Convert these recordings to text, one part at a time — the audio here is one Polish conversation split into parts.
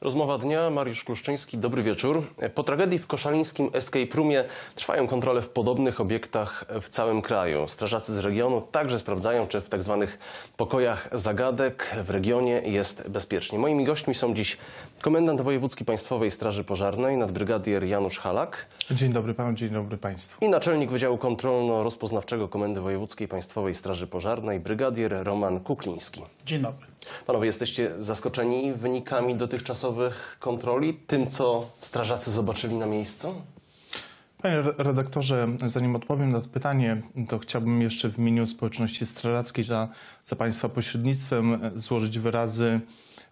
Rozmowa dnia, Mariusz Kluszczyński, dobry wieczór. Po tragedii w koszalińskim Escape Roomie trwają kontrole w podobnych obiektach w całym kraju. Strażacy z regionu także sprawdzają, czy w tzw. Tak pokojach zagadek w regionie jest bezpiecznie. Moimi gośćmi są dziś komendant wojewódzki Państwowej Straży Pożarnej, nadbrygadier Janusz Halak. Dzień dobry panu, dzień dobry państwu. I naczelnik Wydziału Kontrolno-Rozpoznawczego Komendy Wojewódzkiej Państwowej Straży Pożarnej, brygadier Roman Kukliński. Dzień dobry. Panowie, jesteście zaskoczeni wynikami dotychczasowych kontroli, tym co strażacy zobaczyli na miejscu? Panie redaktorze, zanim odpowiem na to pytanie, to chciałbym jeszcze w imieniu społeczności strażackiej za, za Państwa pośrednictwem e, złożyć wyrazy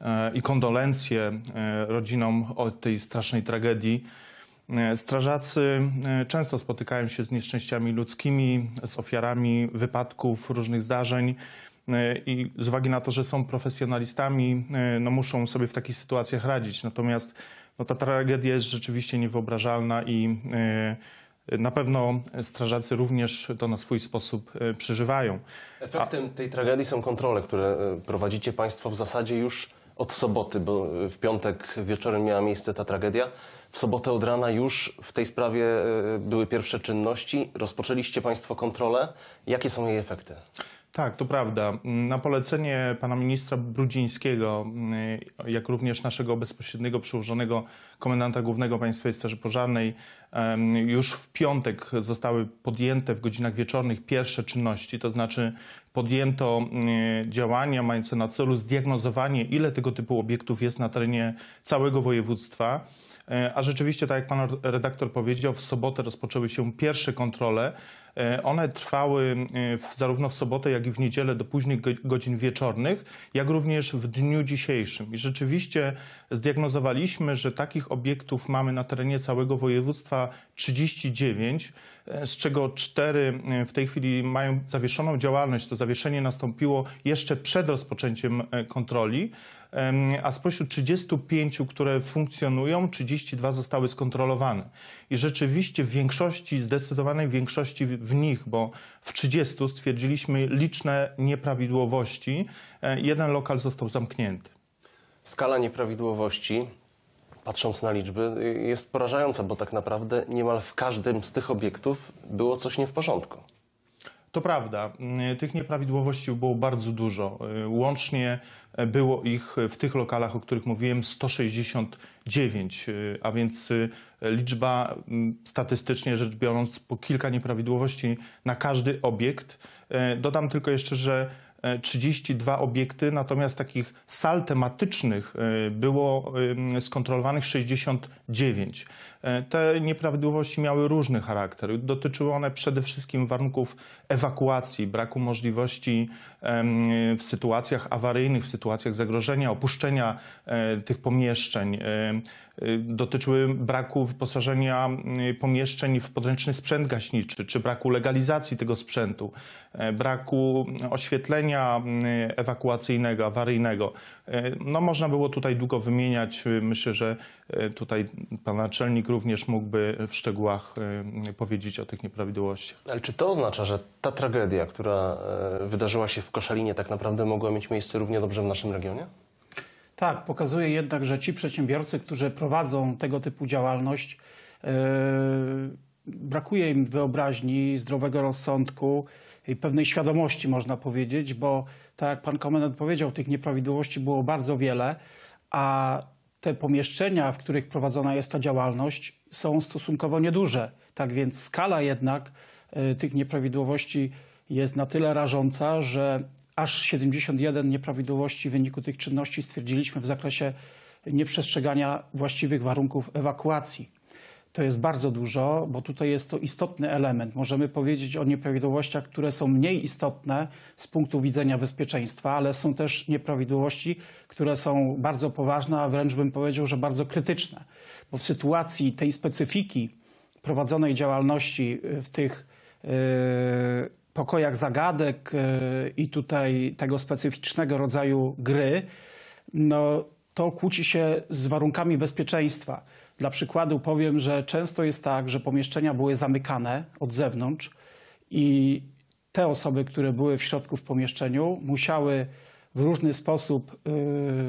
e, i kondolencje e, rodzinom o tej strasznej tragedii. Strażacy często spotykają się z nieszczęściami ludzkimi, z ofiarami wypadków, różnych zdarzeń. E, i z uwagi na to, że są profesjonalistami, e, no muszą sobie w takich sytuacjach radzić. Natomiast no, ta tragedia jest rzeczywiście niewyobrażalna i e, na pewno strażacy również to na swój sposób przeżywają. Efektem A... tej tragedii są kontrole, które prowadzicie Państwo w zasadzie już od soboty, bo w piątek wieczorem miała miejsce ta tragedia. W sobotę od rana już w tej sprawie były pierwsze czynności. Rozpoczęliście Państwo kontrolę. Jakie są jej efekty? Tak, to prawda. Na polecenie pana ministra Brudzińskiego, mm, jak również naszego bezpośredniego przełożonego komendanta głównego Państwowej Straży Pożarnej, już w piątek zostały podjęte w godzinach wieczornych pierwsze czynności, to znaczy podjęto mm, działania mające na celu zdiagnozowanie, ile tego typu obiektów jest na terenie całego województwa. E, a rzeczywiście, tak jak pan redaktor powiedział, w sobotę rozpoczęły się pierwsze kontrole. E, one trwały e, zarówno w sobotę, jak i w niedzielę do późnych godzin wieczornych, jak również w dniu dzisiejszym. I rzeczywiście zdiagnozowaliśmy, że takich obiektów mamy na terenie całego województwa 39, z czego 4 w tej chwili mają zawieszoną działalność. To zawieszenie nastąpiło jeszcze przed rozpoczęciem kontroli a spośród 35, które funkcjonują, 32 zostały skontrolowane. I rzeczywiście w większości, zdecydowanej większości w nich, bo w 30 stwierdziliśmy liczne nieprawidłowości, e, jeden lokal został zamknięty. Skala nieprawidłowości patrząc na liczby, jest porażająca, bo tak naprawdę niemal w każdym z tych obiektów było coś nie w porządku. To prawda, mm, tych nieprawidłowości było bardzo dużo. Y, łącznie e, było ich w tych lokalach, o których mówiłem, 169, y, a więc y, liczba mm, statystycznie rzecz biorąc po kilka nieprawidłowości na każdy obiekt. E, dodam tylko jeszcze, że 32 e, obiekty, natomiast takich sal tematycznych było skontrolowanych 69. E, te nieprawidłowości miały różny charakter. Dotyczyły one przede wszystkim warunków ewakuacji, braku możliwości w sytuacjach awaryjnych, w sytuacjach zagrożenia, opuszczenia e, tych pomieszczeń. E, dotyczyły braku wyposażenia pomieszczeń w podręczny sprzęt gaśniczy, czy braku legalizacji tego sprzętu, braku oświetlenia ewakuacyjnego, awaryjnego. No, można było tutaj długo wymieniać. Myślę, że tutaj pan naczelnik również mógłby w szczegółach y, powiedzieć o tych nieprawidłowościach. Ale czy to oznacza, że ta tragedia, która e, wydarzyła się w Koszalinie, tak naprawdę mogła mieć miejsce równie dobrze w naszym regionie? Tak, pokazuje jednak, że ci przedsiębiorcy, którzy prowadzą tego typu działalność, e, brakuje im wyobraźni, zdrowego rozsądku i pewnej świadomości, można powiedzieć, bo tak jak pan komendant powiedział, tych nieprawidłowości było bardzo wiele, a te pomieszczenia, w których prowadzona jest ta działalność, są stosunkowo nieduże. Tak więc skala jednak y, tych nieprawidłowości jest na tyle rażąca, że aż 71 nieprawidłowości w wyniku tych czynności stwierdziliśmy w zakresie nieprzestrzegania właściwych warunków ewakuacji. To jest bardzo dużo, bo tutaj jest to istotny element. Możemy powiedzieć o nieprawidłowościach, które są mniej istotne z punktu widzenia bezpieczeństwa, ale są też nieprawidłowości, które są bardzo poważne, a wręcz bym powiedział, że bardzo krytyczne. Bo w sytuacji tej specyfiki prowadzonej działalności y, w tych yy, pokojach zagadek yy, i tutaj tego specyficznego rodzaju gry, no, to kłóci się z warunkami bezpieczeństwa. Dla przykładu powiem, że często jest tak, że pomieszczenia były zamykane od zewnątrz i te osoby, które były w środku w pomieszczeniu, musiały w różny sposób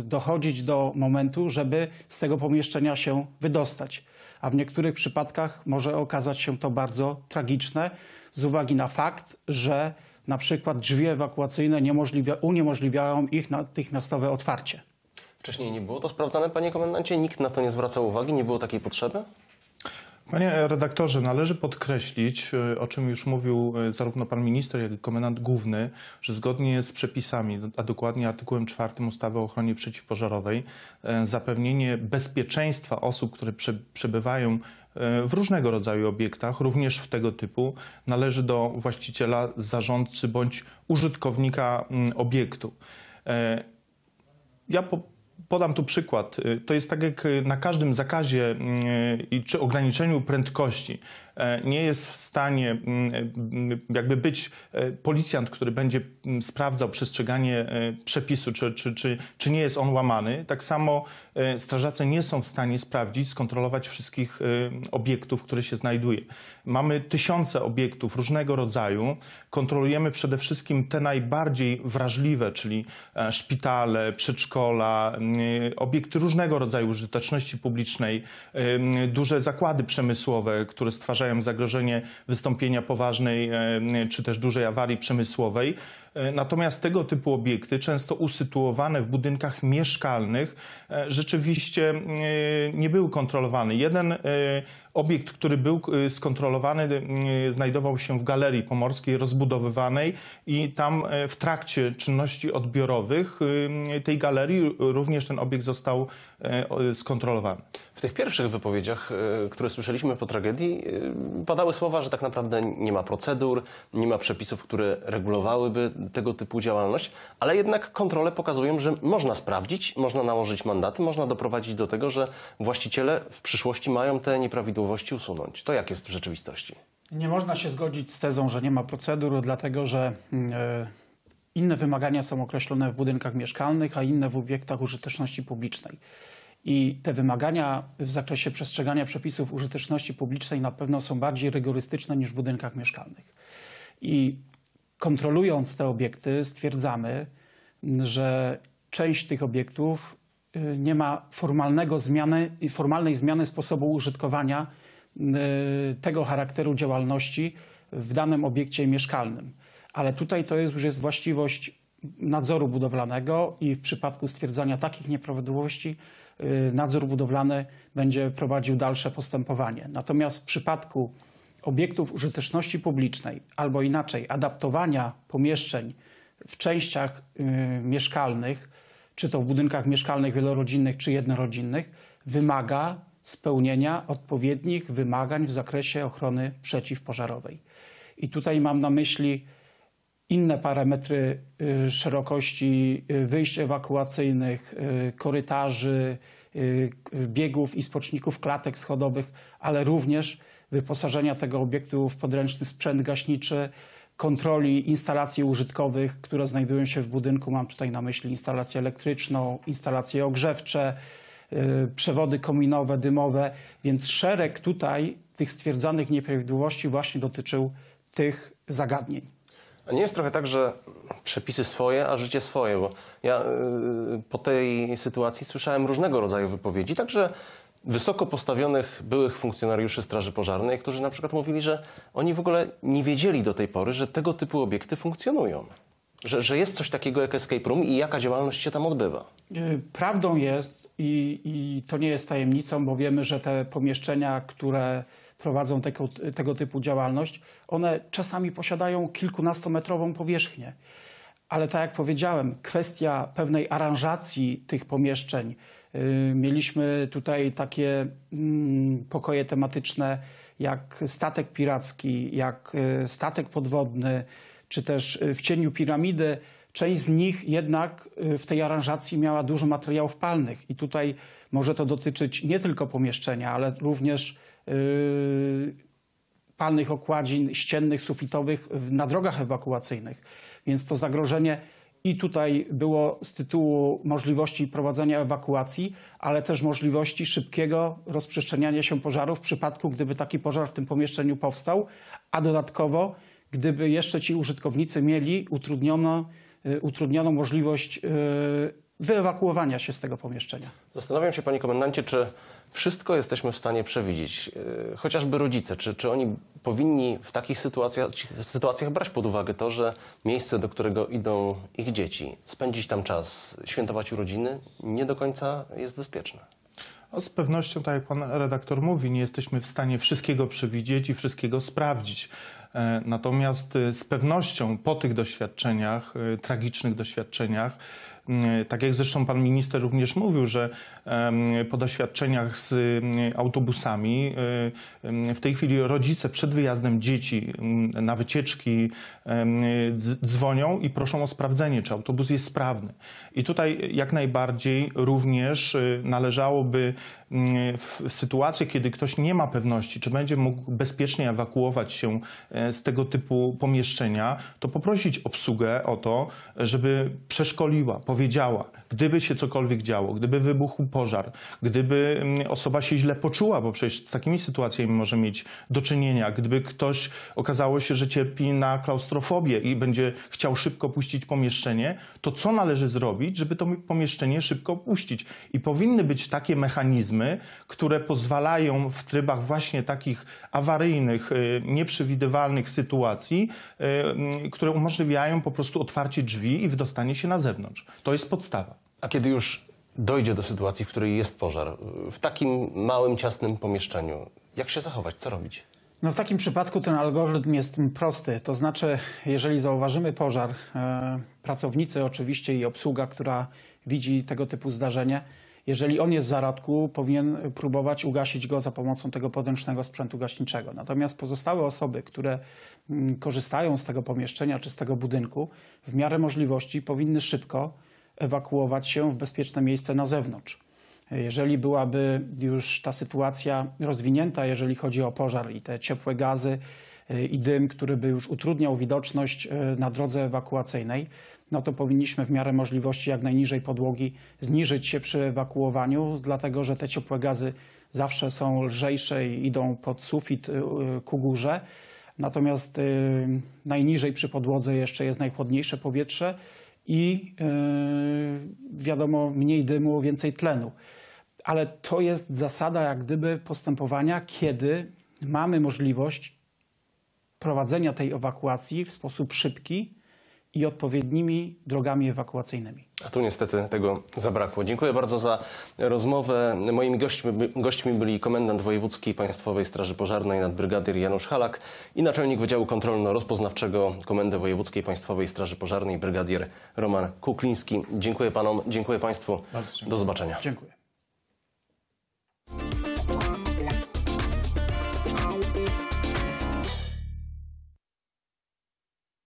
y, dochodzić do momentu, żeby z tego pomieszczenia się wydostać. A w niektórych przypadkach może okazać się to bardzo tragiczne z uwagi na fakt, że na przykład drzwi ewakuacyjne uniemożliwiają ich natychmiastowe otwarcie. Wcześniej nie było to sprawdzane, panie komendancie? Nikt na to nie zwracał uwagi? Nie było takiej potrzeby? Panie redaktorze, należy podkreślić, y, o czym już mówił y, zarówno pan minister, jak i komendant główny, że zgodnie z przepisami, no, a dokładnie artykułem 4 ustawy o ochronie przeciwpożarowej, y, zapewnienie bezpieczeństwa osób, które przebywają w różnego rodzaju obiektach, również w tego typu, należy do właściciela, zarządcy bądź użytkownika mm, obiektu. E, ja po, podam tu przykład. Y, to jest tak jak y, na każdym zakazie y, czy ograniczeniu prędkości. E, nie jest w stanie mm, jakby być e, policjant, który będzie mm, sprawdzał przestrzeganie e, przepisu, czy, czy, czy, czy nie jest on łamany. Tak samo E, strażacy nie są w stanie sprawdzić, skontrolować wszystkich e, obiektów, które się znajduje. Mamy tysiące obiektów różnego rodzaju. Kontrolujemy przede wszystkim te najbardziej wrażliwe, czyli e, szpitale, przedszkola, obiekty różnego rodzaju użyteczności publicznej, duże zakłady przemysłowe, które stwarzają zagrożenie wystąpienia poważnej czy też dużej awarii przemysłowej. Natomiast tego typu obiekty, często usytuowane w budynkach mieszkalnych, że rzeczywiście mm, e, nie był kontrolowany. Jeden e, obiekt, który był e, skontrolowany, znajdował się w Galerii Pomorskiej rozbudowywanej i tam w trakcie czynności odbiorowych tej galerii również ten obiekt został skontrolowany. W tych pierwszych wypowiedziach, które słyszeliśmy po tragedii, padały słowa, że tak naprawdę nie ma procedur, nie ma przepisów, które regulowałyby tego typu działalność, ale jednak kontrole pokazują, że można sprawdzić, można nałożyć mandaty, można doprowadzić do tego, że właściciele w przyszłości mają te nieprawidłowości usunąć. To jak jest w rzeczywistości? Nie można się zgodzić z tezą, że nie ma procedur, dlatego że e, inne wymagania są określone w budynkach mieszkalnych, a inne w obiektach użyteczności publicznej. I te wymagania w zakresie przestrzegania przepisów użyteczności publicznej na pewno są bardziej rygorystyczne niż w budynkach mieszkalnych. I kontrolując te obiekty, stwierdzamy, że część tych obiektów Y, nie ma formalnego zmiany, formalnej zmiany sposobu użytkowania y, tego charakteru działalności w danym obiekcie mieszkalnym. Ale tutaj to jest, już jest właściwość nadzoru budowlanego i w przypadku stwierdzania takich nieprawidłowości y, nadzór budowlany będzie prowadził dalsze postępowanie. Natomiast w przypadku obiektów użyteczności publicznej albo inaczej adaptowania pomieszczeń w częściach mieszkalnych, czy to w budynkach mieszkalnych, wielorodzinnych, czy jednorodzinnych, wymaga spełnienia odpowiednich wymagań w zakresie ochrony przeciwpożarowej. I tutaj mam na myśli inne parametry y, szerokości y, wyjść ewakuacyjnych, y, korytarzy, biegów i spoczników, klatek schodowych, ale również wyposażenia tego obiektu w podręczny sprzęt gaśniczy, kontroli instalacji użytkowych, które znajdują się w budynku. Mam tutaj na myśli instalację elektryczną, instalacje ogrzewcze, y, przewody kominowe, dymowe, więc szereg tutaj tych stwierdzanych nieprawidłowości właśnie dotyczył tych zagadnień. A nie jest trochę tak, że przepisy swoje, a życie swoje, bo ja y, po tej sytuacji słyszałem różnego rodzaju wypowiedzi, także wysoko postawionych byłych funkcjonariuszy Straży Pożarnej, którzy na przykład mówili, że oni w ogóle nie wiedzieli do tej pory, że tego typu obiekty funkcjonują. Że, że jest coś takiego jak escape room i jaka działalność się tam odbywa. Y, prawdą jest i, i to nie jest tajemnicą, bo wiemy, że te pomieszczenia, które prowadzą tego, tego typu działalność, one czasami posiadają kilkunastometrową powierzchnię. Ale tak jak powiedziałem, kwestia pewnej aranżacji tych pomieszczeń, Y, mieliśmy tutaj takie mm, pokoje tematyczne jak statek piracki, jak y, statek podwodny, czy też y, w cieniu piramidy. Część z nich jednak w tej aranżacji miała dużo materiałów palnych i tutaj może to dotyczyć nie tylko pomieszczenia, ale również palnych okładzin ściennych, sufitowych na drogach ewakuacyjnych. Więc to zagrożenie i tutaj było z tytułu możliwości prowadzenia ewakuacji, ale też możliwości szybkiego rozprzestrzeniania się pożarów w przypadku, gdyby taki pożar w tym pomieszczeniu powstał, a dodatkowo, gdyby jeszcze ci użytkownicy mieli utrudnioną, y, utrudnioną możliwość y, wyewakuowania się z tego pomieszczenia. Zastanawiam się, panie komendancie, czy wszystko jesteśmy w stanie przewidzieć. E, chociażby rodzice, czy, czy oni powinni w takich sytuacjach, sytuacjach brać pod uwagę to, że miejsce, do którego idą ich dzieci, spędzić tam czas, świętować urodziny, nie do końca jest bezpieczne. No, z pewnością, tak jak pan redaktor mówi, nie jesteśmy w stanie wszystkiego przewidzieć i wszystkiego sprawdzić. E, natomiast e, z pewnością po tych doświadczeniach, tragicznych doświadczeniach, Mm, tak jak zresztą pan minister również mówił, że po doświadczeniach z mm, autobusami w tej chwili rodzice przed wyjazdem dzieci mm, na wycieczki dzwonią i proszą o sprawdzenie, czy autobus jest sprawny. I tutaj jak najbardziej również y, należałoby Mm, w sytuacji, kiedy ktoś nie ma pewności, czy będzie mógł bezpiecznie ewakuować się e, z tego typu pomieszczenia, to poprosić obsługę o to, żeby przeszkoliła, powiedziała, gdyby się cokolwiek działo, gdyby wybuchł pożar, gdyby mm, osoba się źle poczuła, bo przecież z takimi sytuacjami może mieć do czynienia, gdyby ktoś okazało się, że cierpi na klaustrofobię i będzie chciał szybko puścić pomieszczenie, to co należy zrobić, żeby to pomieszczenie szybko puścić? I powinny być takie mechanizmy, systemy, które pozwalają w trybach właśnie takich awaryjnych, y, nieprzewidywalnych sytuacji, y, mm, które umożliwiają po prostu otwarcie drzwi i wydostanie się na zewnątrz. To jest podstawa. A kiedy już dojdzie do sytuacji, w której jest pożar, w takim małym, ciasnym pomieszczeniu, jak się zachować, co robić? No w takim przypadku ten algorytm jest prosty. To znaczy, jeżeli zauważymy pożar, e, pracownicy oczywiście i obsługa, która widzi tego typu zdarzenie, jeżeli on jest w zaradku, powinien próbować ugasić go za pomocą tego podręcznego sprzętu gaśniczego. Natomiast pozostałe osoby, które mm, korzystają z tego pomieszczenia czy z tego budynku, w miarę możliwości powinny szybko ewakuować się w bezpieczne miejsce na zewnątrz. Jeżeli byłaby już ta sytuacja rozwinięta, jeżeli chodzi o pożar i te ciepłe gazy, E, i dym, który by już utrudniał widoczność e, na drodze ewakuacyjnej, no to powinniśmy w miarę możliwości jak najniżej podłogi zniżyć się przy ewakuowaniu, dlatego że te ciepłe gazy zawsze są lżejsze i idą pod sufit e, ku górze. Natomiast najniżej przy podłodze jeszcze jest najchłodniejsze powietrze i wiadomo, mniej dymu, więcej tlenu. Ale to jest zasada jak gdyby postępowania, kiedy mamy możliwość prowadzenia tej ewakuacji w sposób szybki i odpowiednimi drogami ewakuacyjnymi. A tu niestety tego zabrakło. Dziękuję bardzo za rozmowę. Moimi gośćmi, gośćmi byli komendant wojewódzki Państwowej Straży Pożarnej nadbrygadier Janusz Halak i naczelnik Wydziału Kontrolno-Rozpoznawczego Komendy Wojewódzkiej Państwowej Straży Pożarnej brygadier Roman Kukliński. Dziękuję panom, dziękuję państwu. Dziękuję. Do zobaczenia. Dziękuję.